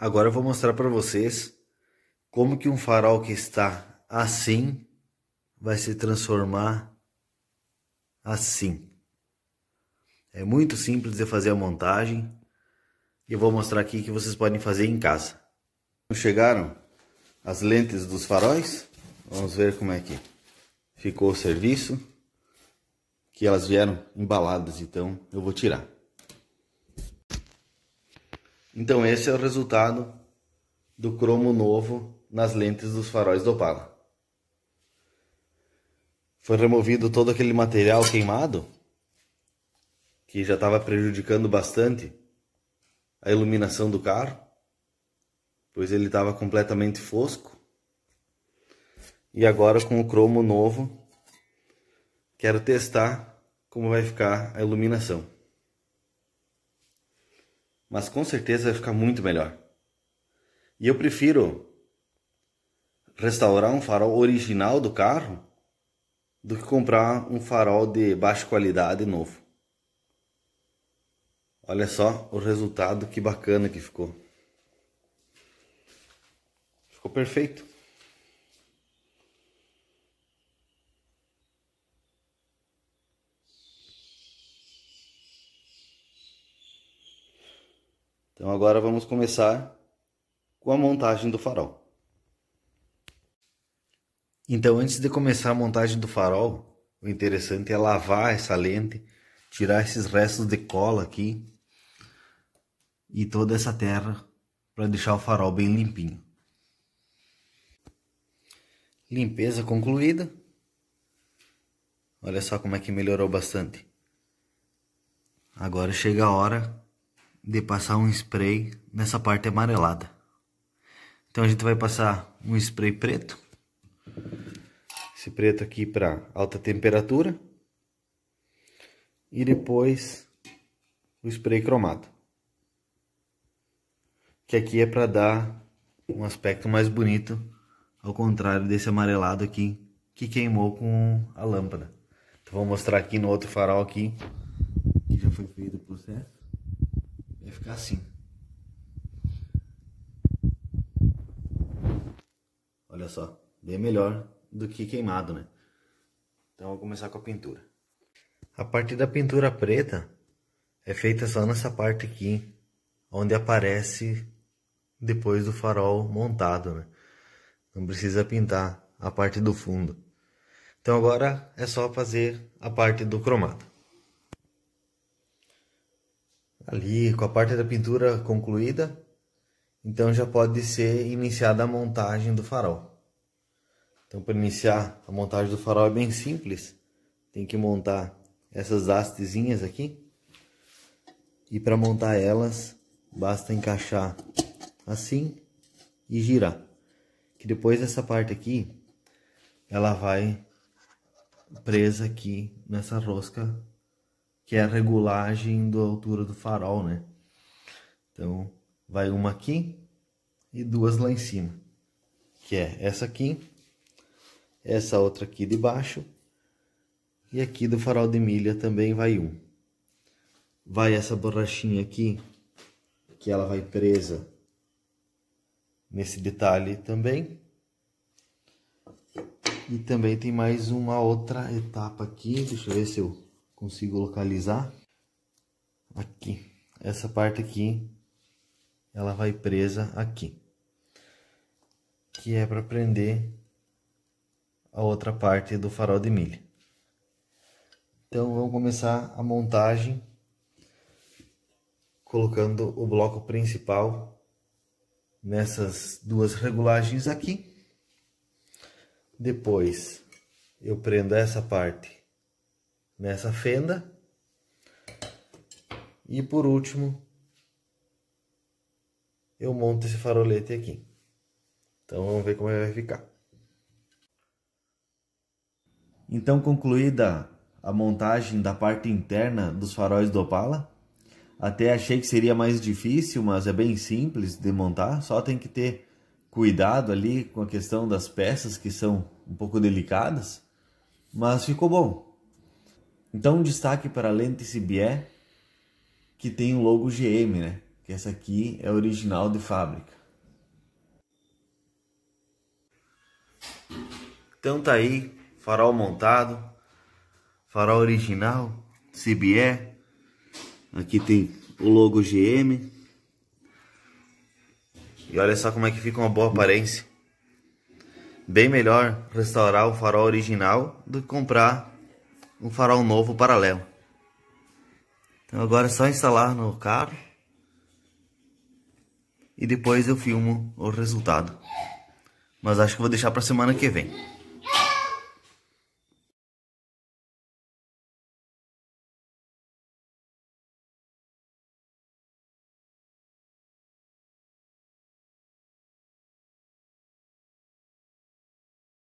Agora eu vou mostrar para vocês como que um farol que está assim vai se transformar assim. É muito simples de fazer a montagem e eu vou mostrar aqui que vocês podem fazer em casa. Chegaram as lentes dos faróis, vamos ver como é que ficou o serviço, que elas vieram embaladas, então eu vou tirar. Então esse é o resultado do cromo novo nas lentes dos faróis do Opala. Foi removido todo aquele material queimado que já estava prejudicando bastante a iluminação do carro, pois ele estava completamente fosco. E agora com o cromo novo, quero testar como vai ficar a iluminação mas com certeza vai ficar muito melhor. E eu prefiro restaurar um farol original do carro do que comprar um farol de baixa qualidade novo. Olha só o resultado que bacana que ficou. Ficou perfeito. Então agora vamos começar com a montagem do farol. Então antes de começar a montagem do farol, o interessante é lavar essa lente, tirar esses restos de cola aqui e toda essa terra para deixar o farol bem limpinho. Limpeza concluída. Olha só como é que melhorou bastante. Agora chega a hora de passar um spray nessa parte amarelada. Então a gente vai passar um spray preto. Esse preto aqui para alta temperatura. E depois o spray cromado. Que aqui é para dar um aspecto mais bonito, ao contrário desse amarelado aqui que queimou com a lâmpada. Então vou mostrar aqui no outro farol aqui, que já foi feito o processo. Vai ficar assim. Olha só, bem melhor do que queimado, né? Então vou começar com a pintura. A parte da pintura preta é feita só nessa parte aqui, onde aparece depois do farol montado, né? Não precisa pintar a parte do fundo. Então agora é só fazer a parte do cromado ali com a parte da pintura concluída, então já pode ser iniciada a montagem do farol. Então para iniciar a montagem do farol é bem simples, tem que montar essas hastezinhas aqui e para montar elas basta encaixar assim e girar. Que depois essa parte aqui ela vai presa aqui nessa rosca que é a regulagem da altura do farol, né? Então, vai uma aqui e duas lá em cima, que é essa aqui, essa outra aqui de baixo e aqui do farol de milha também vai um. Vai essa borrachinha aqui, que ela vai presa nesse detalhe também. E também tem mais uma outra etapa aqui, deixa eu ver se eu consigo localizar. Aqui, essa parte aqui, ela vai presa aqui. Que é para prender a outra parte do farol de milha. Então vamos começar a montagem colocando o bloco principal nessas duas regulagens aqui. Depois eu prendo essa parte nessa fenda. E por último, eu monto esse farolete aqui. Então vamos ver como ele é vai ficar. Então concluída a montagem da parte interna dos faróis do Opala, até achei que seria mais difícil, mas é bem simples de montar, só tem que ter cuidado ali com a questão das peças que são um pouco delicadas, mas ficou bom. Então, um destaque para a lente Sibié, que tem o logo GM, né? Que essa aqui é original de fábrica. Então tá aí, farol montado, farol original, CBE. Aqui tem o logo GM. E olha só como é que fica uma boa aparência. Bem melhor restaurar o farol original do que comprar um farol novo paralelo. Então agora é só instalar no carro. E depois eu filmo o resultado. Mas acho que vou deixar para semana que vem.